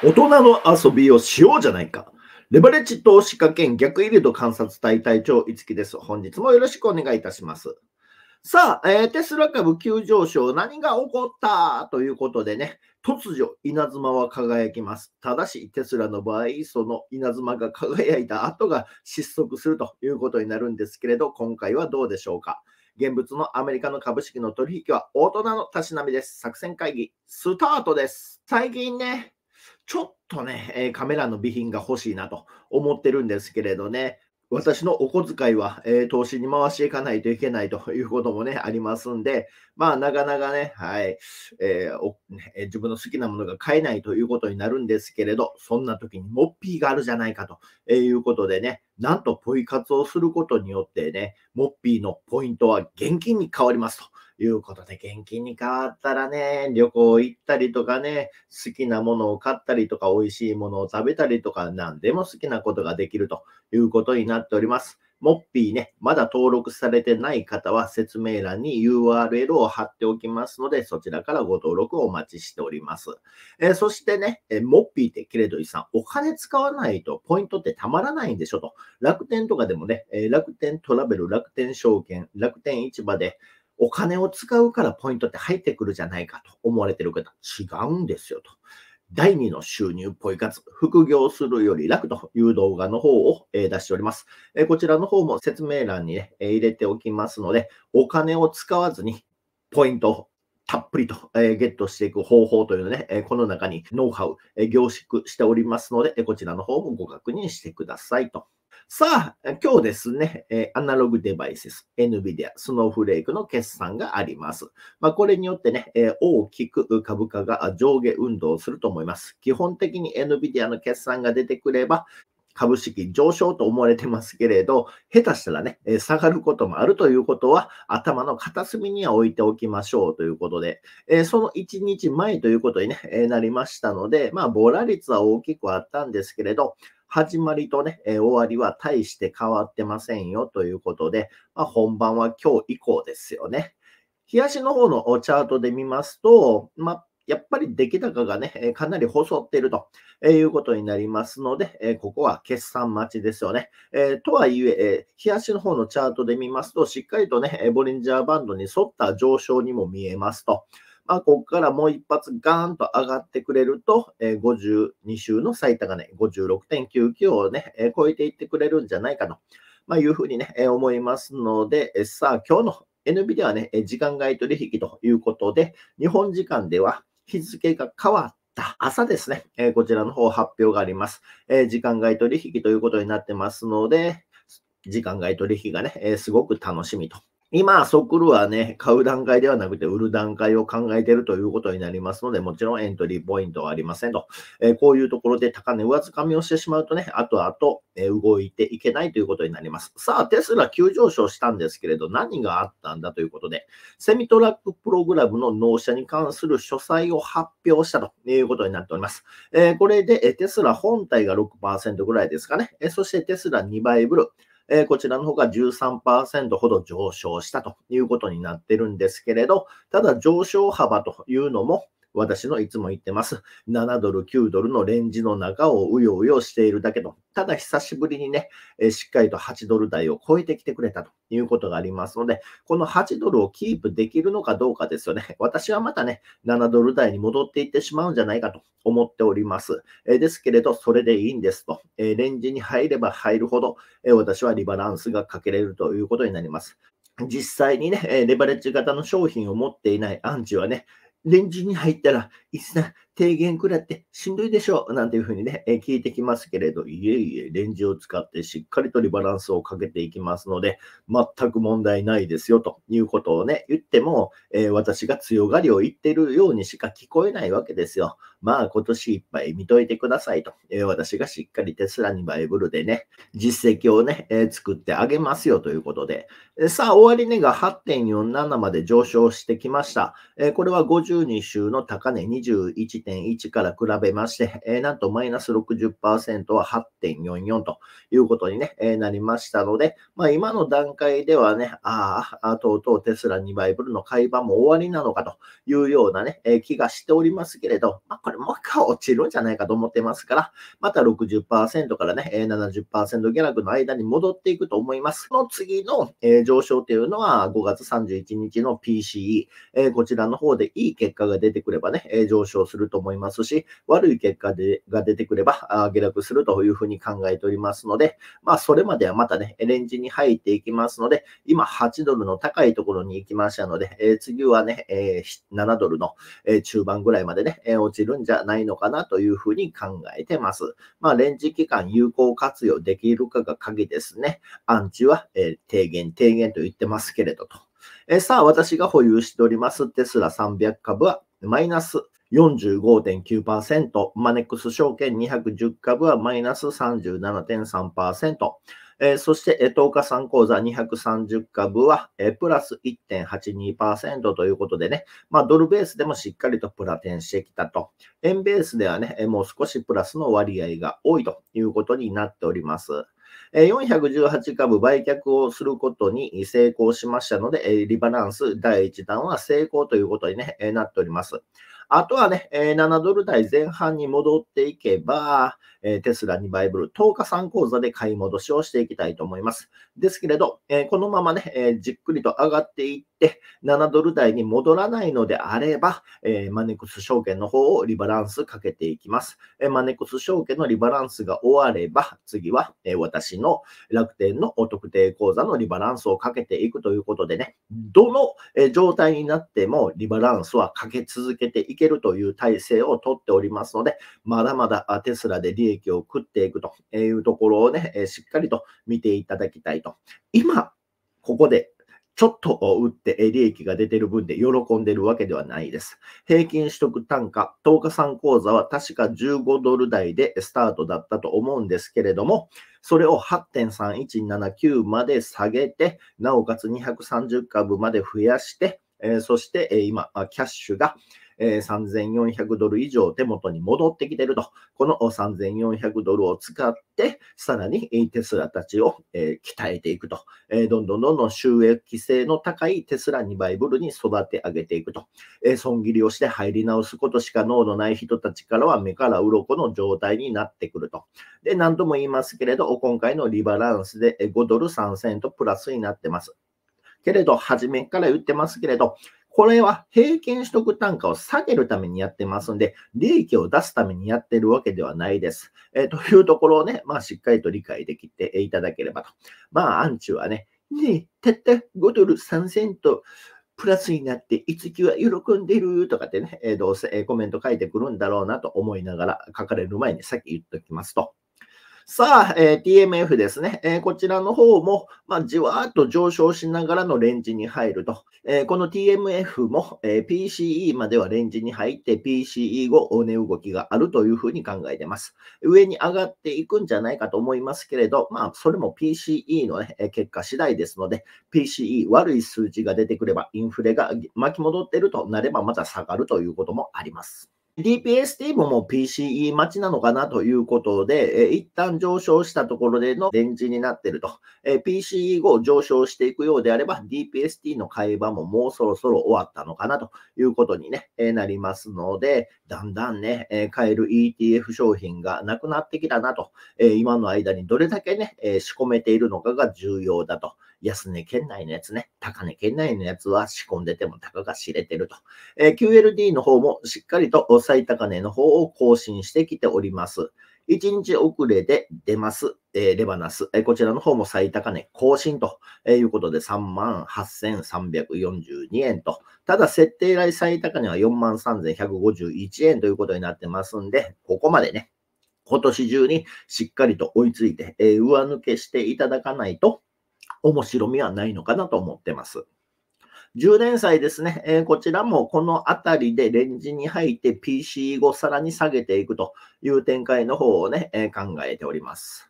大人の遊びをしようじゃないか。レバレッジ投資家兼逆イールド観察隊隊長、いつきです。本日もよろしくお願いいたします。さあ、えー、テスラ株急上昇、何が起こったということでね、突如、稲妻は輝きます。ただし、テスラの場合、その稲妻が輝いた後が失速するということになるんですけれど、今回はどうでしょうか。現物のアメリカの株式の取引は大人のたしなみです。作戦会議、スタートです。最近ね、ちょっとね、えカメラの備品が欲しいなと思ってるんですけれどね、私のお小遣いは、えー、投資に回していかないといけないということもね、ありますんで、まあ、なかなかね、はい、えー、え自分の好きなものが買えないということになるんですけれど、そんな時にモッピーがあるじゃないかということでね、なんとポイ活をすることによってね、モッピーのポイントは現金に変わりますと。いうことで、現金に変わったらね、旅行行ったりとかね、好きなものを買ったりとか、美味しいものを食べたりとか、何でも好きなことができるということになっております。モッピーね、まだ登録されてない方は説明欄に URL を貼っておきますので、そちらからご登録をお待ちしております。えー、そしてね、えー、モッピーってキレドリさん、お金使わないとポイントってたまらないんでしょと。楽天とかでもね、えー、楽天トラベル、楽天証券、楽天市場で、お金を使うからポイントって入ってくるじゃないかと思われてる方、違うんですよと。第2の収入ポイ活、副業するより楽という動画の方を出しております。こちらの方も説明欄に、ね、入れておきますので、お金を使わずにポイントをたっぷりとゲットしていく方法というのね、この中にノウハウ凝縮しておりますので、こちらの方もご確認してくださいと。さあ、今日ですね、アナログデバイス、NVIDIA、スノーフレークの決算があります。まあ、これによってね、大きく株価が上下運動すると思います。基本的に NVIDIA の決算が出てくれば、株式上昇と思われてますけれど、下手したらね、下がることもあるということは、頭の片隅には置いておきましょうということで、その1日前ということに、なりましたので、まあ、ボラ率は大きくあったんですけれど、始まりとね、えー、終わりは大して変わってませんよということで、まあ、本番は今日以降ですよね。日足の方のチャートで見ますと、まあ、やっぱり出来高がね、かなり細っているということになりますので、ここは決算待ちですよね。えとはいえ、日足の方のチャートで見ますと、しっかりとね、ボリンジャーバンドに沿った上昇にも見えますと。まあ、ここからもう一発ガーンと上がってくれると、えー、52週の最多がね、56.99をね、えー、超えていってくれるんじゃないかと、まあ、いうふうにね、えー、思いますので、えー、さあ、今日の NB ではね、時間外取引ということで、日本時間では日付が変わった朝ですね、えー、こちらの方発表があります、えー、時間外取引ということになってますので、時間外取引がね、えー、すごく楽しみと今、ソクルはね、買う段階ではなくて、売る段階を考えているということになりますので、もちろんエントリーポイントはありませんと。えー、こういうところで高値上掴みをしてしまうとね、後々、動いていけないということになります。さあ、テスラ急上昇したんですけれど、何があったんだということで、セミトラックプログラムの納車に関する書斎を発表したということになっております。えー、これで、テスラ本体が6%ぐらいですかね。えそしてテスラ2倍ブルえー、こちらの方が13%ほど上昇したということになってるんですけれど、ただ上昇幅というのも、私のいつも言ってます、7ドル、9ドルのレンジの中をうようよしているだけと。ただ久しぶりにね、えしっかりと8ドル台を超えてきてくれたということがありますので、この8ドルをキープできるのかどうかですよね。私はまたね、7ドル台に戻っていってしまうんじゃないかと思っております。えですけれど、それでいいんですと、えレンジに入れば入るほど、え私はリバランスがかけれるということになります。実際にね、レバレッジ型の商品を持っていないアンチはね、レンジに入ったら、いつな低減くらってしんどいでしょうなんていうふうにね、え聞いてきますけれど、いえいえ、レンジを使ってしっかりとリバランスをかけていきますので、全く問題ないですよということをね、言っても、えー、私が強がりを言ってるようにしか聞こえないわけですよ。まあ、今年いっぱい見といてくださいと。えー、私がしっかりテスラにバイブルでね、実績をね、えー、作ってあげますよということで。えさあ、終値が8.47まで上昇してきました。えこれは52週の高値21.5 0.1から比べまして、えー、なんとマイナス60%は8.44ということに、ねえー、なりましたので、まあ、今の段階ではね、ああ、とうとうテスラ2バイブルの買い場も終わりなのかというようなね、えー、気がしておりますけれど、まあ、これもう一回落ちるんじゃないかと思ってますから、また60%からね、え70%下落の間に戻っていくと思います。の次の、えー、上昇というのは5月31日の PCE、えー、こちらの方でいい結果が出てくればね、えー、上昇するとと思いますし、悪い結果でが出てくれば下落するというふうに考えておりますので、まあ、それまではまたね、レンジに入っていきますので、今8ドルの高いところに行きましたので、えー、次はね、えー、7ドルの、え中盤ぐらいまでね、え落ちるんじゃないのかなというふうに考えてます。まあ、レンジ期間有効活用できるかが鍵ですね。アンチは、え低減、低減と言ってますけれどと。えさあ、私が保有しておりますテスラ300株はマイナス45.9%、マネックス証券210株はマイナス37.3%、えー、そして、10日産口座230株は、えー、プラス1.82%ということでね、まあ、ドルベースでもしっかりとプラテンしてきたと。円ベースではね、もう少しプラスの割合が多いということになっております。418株売却をすることに成功しましたので、リバランス第1弾は成功ということに、ね、なっております。あとはね、え7ドル台前半に戻っていけば、えテスラ2倍ブル10日3口座で買い戻しをしていきたいと思います。ですけれど、えこのままね、えじっくりと上がっていって、って7ドル台に戻らないのであれば、えー、マネックス証券の方をリバランスかけていきます。えー、マネックス証券のリバランスが終われば、次は、えー、私の楽天のお特定口座のリバランスをかけていくということでね、どの、え状態になってもリバランスはかけ続けていけるという体制をとっておりますので、まだまだテスラで利益を食っていくというところをね、しっかりと見ていただきたいと。今、ここでちょっと打って利益が出てる分で喜んでるわけではないです。平均取得単価、10日産口座は確か15ドル台でスタートだったと思うんですけれども、それを8.3179まで下げて、なおかつ230株まで増やして、そして、今、キャッシュが3400ドル以上手元に戻ってきていると、この3400ドルを使って、さらにテスラたちを、鍛えていくと、どんどんどんどん収益性の高いテスラ2倍ブルに育て上げていくと、損切りをして入り直すことしか脳のない人たちからは目から鱗の状態になってくると。で、何度も言いますけれど、今回のリバランスで5ドル3セントプラスになってます。けれど、初めから言ってますけれど、これは平均取得単価を下げるためにやってますんで、利益を出すためにやってるわけではないです。えー、というところをね、まあ、しっかりと理解できていただければと。まあ、アンチはね、ねたった5ドル3セント。プラスになって、いつきは喜んでるとかってね、えどうせ、えコメント書いてくるんだろうなと思いながら書かれる前にさっき言っておきますと。さあ、えー、TMF ですね、えー、こちらの方も、まあ、じわーっと上昇しながらのレンジに入ると。えー、この TMF も、え PCE まではレンジに入って PCE 後、値動きがあるというふうに考えています。上に上がっていくんじゃないかと思いますけれど、まあ、それも PCE の、ね、結果次第ですので、PCE 悪い数字が出てくれば、インフレが巻き戻ってるとなれば、また下がるということもあります。DPST ももう PCE 待ちなのかなということで、え一旦上昇したところでのレンジになっていると、え PCE 後上昇していくようであれば、DPST の買い場ももうそろそろ終わったのかなということに、ねえなりますので、だんだんね、え買える ETF 商品がなくなってきたなと、え今の間にどれだけね、え仕込めているのかが重要だと。安値圏内のやつね、高値圏内のやつは仕込んでても高が知れてると。えー、QLD の方もしっかりと最高値の方を更新してきております。1日遅れで出ます、えー、レバナス、えー、こちらの方も最高値更新ということで38,342円と、ただ設定来最高値は43,151円ということになってますんで、ここまでね、今年中にしっかりと追いついて、えー、上抜けしていただかないと、面白みはないのかなと思ってます。10連債ですね、えー、こちらもこのあたりでレンジに入って PC をさらに下げていくという展開の方をね、えー、考えております。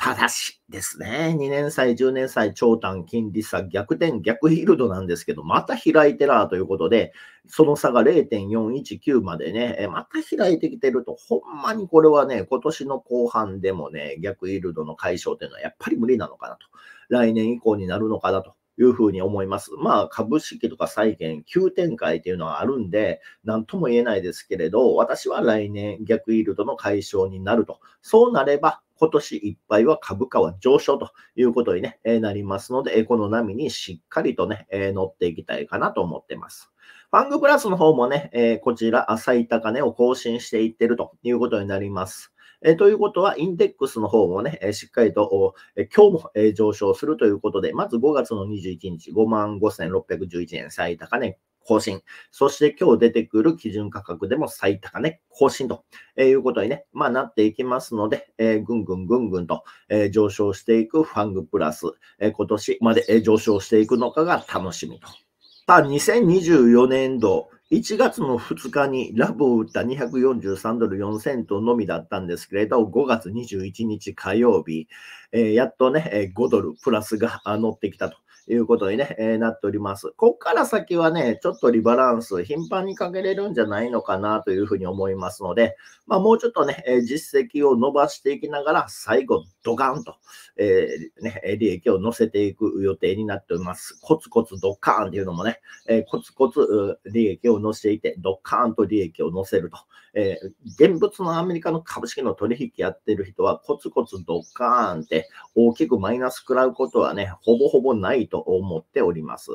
ただしですね、2年歳、10年歳、長短、金利差、逆転、逆ヒールドなんですけど、また開いてらということで、その差が0.419までね、また開いてきてると、ほんまにこれはね、今年の後半でもね、逆ヒールドの解消というのはやっぱり無理なのかなと。来年以降になるのかなというふうに思います。まあ、株式とか債券、急展開というのはあるんで、なんとも言えないですけれど、私は来年逆イールドの解消になると。そうなれば、今年いっぱいは株価は上昇ということに、ね、えなりますので、この波にしっかりとね、え乗っていきたいかなと思ってます。ファングプラスの方もね、えこちら最高値を更新していってるということになります。えということは、インデックスの方もね、えしっかりと、え今日も、え上昇するということで、まず5月の21日、55,611円最高値、更新。そして今日出てくる基準価格でも最高値、更新ということにね、まあ、なっていきますので、えー、ぐんぐんぐんぐんと、えー、上昇していくファングプラス、えー、今年まで上昇していくのかが楽しみと。さあ、2024年度、1月の2日にラブを打った243ドル4セントのみだったんですけれど、5月21日火曜日、えー、やっとね、5ドルプラスが乗ってきたと。いうことに、ねえー、なっております。ここから先はね、ちょっとリバランス、頻繁にかけれるんじゃないのかなというふうに思いますので、まあ、もうちょっとね、実績を伸ばしていきながら、最後、ドカーンと、えー、ね、利益を乗せていく予定になっております。コツコツドカーンっていうのもね、えー、コツコツ利益を乗せていて、ドカーンと利益を乗せると、えー、現物のアメリカの株式の取引やってる人は、コツコツドカーンって大きくマイナス食らうことはね、ほぼほぼないと思っております。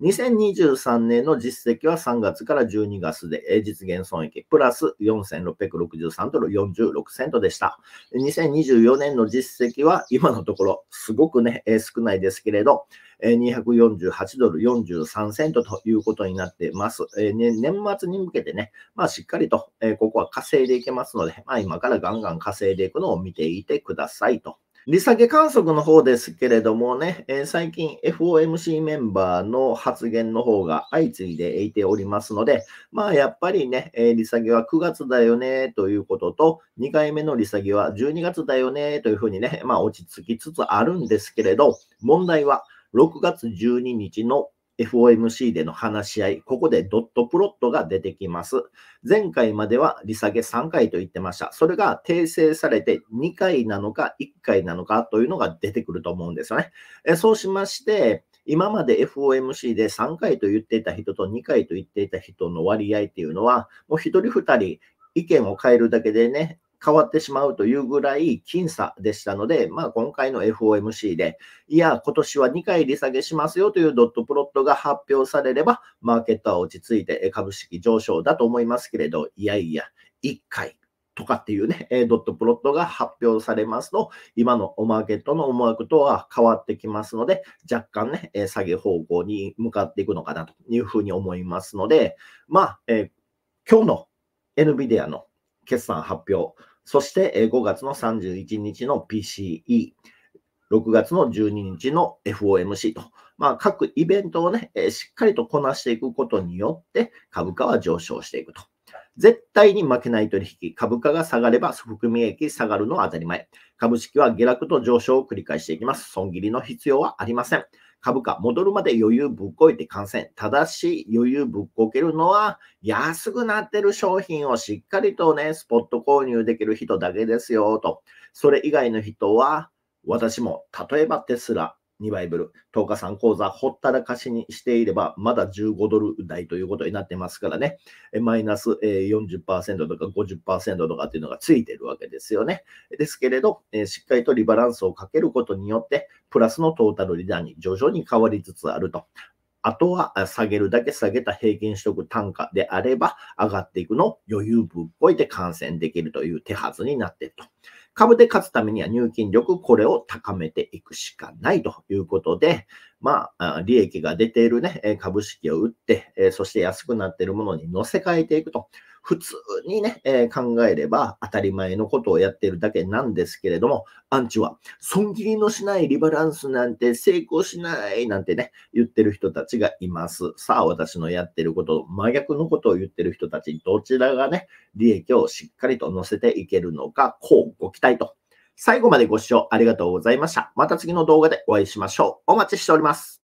2023年の実績は3月から12月で、実現損益プラス4663ドル46セントでした。2024年の実実績は今のところすごくね、え少ないですけれど、え248ドル43セントということになっています。えね、年末に向けてね、まあ、しっかりと、えここは稼いでいけますので、まあ、今からガンガン稼いでいくのを見ていてくださいと。利下げ観測の方ですけれどもね、えー、最近 FOMC メンバーの発言の方が相次いでいておりますので、まあやっぱりね、えー、利下げは9月だよねということと、2回目の利下げは12月だよねというふうにね、まあ落ち着きつつあるんですけれど、問題は6月12日の FOMC での話し合い、ここでドットプロットが出てきます。前回までは利下げ3回と言ってました。それが訂正されて2回なのか1回なのかというのが出てくると思うんですよね。えそうしまして、今まで FOMC で3回と言っていた人と2回と言っていた人の割合っていうのは、もう1人2人意見を変えるだけでね、変わってしまうというぐらい僅差でしたので、まあ、今回の FOMC で、いや、今年は2回利下げしますよというドットプロットが発表されれば、マーケットは落ち着いて株式上昇だと思いますけれど、いやいや、1回とかっていうね、ドットプロットが発表されますと、今のマーケットの思惑とは変わってきますので、若干ね、下げ方向に向かっていくのかなというふうに思いますので、まあ、えー、今日の NVIDIA の決算発表、そして5月の31日の PCE、6月の12日の FOMC と、まあ、各イベントをね、しっかりとこなしていくことによって株価は上昇していくと。絶対に負けない取引。株価が下がれば含み益下がるのは当たり前。株式は下落と上昇を繰り返していきます。損切りの必要はありません。株価、戻るまで余裕ぶっこいて感染。ただし、余裕ぶっこけるのは、安くなってる商品をしっかりとね、スポット購入できる人だけですよ、と。それ以外の人は、私も、例えばテスラ、2倍ブル、10日産口座、ほったらかしにしていれば、まだ15ドル台ということになってますからね、マイナス40%とか50%とかっていうのがついてるわけですよね。ですけれど、しっかりとリバランスをかけることによって、プラスのトータルリダーに徐々に変わりつつあると。あとは下げるだけ下げた平均取得単価であれば、上がっていくのを余裕ぶっこいて感染できるという手はずになっていると。株で勝つためには入金力、これを高めていくしかないということで、まあ、利益が出ているね、株式を売って、そして安くなっているものに乗せ替えていくと。普通にね、えー、考えれば当たり前のことをやってるだけなんですけれども、アンチは、損切りのしないリバランスなんて成功しないなんてね、言ってる人たちがいます。さあ、私のやってること、真逆のことを言ってる人たち、どちらがね、利益をしっかりと乗せていけるのか、こうご期待と。最後までご視聴ありがとうございました。また次の動画でお会いしましょう。お待ちしております。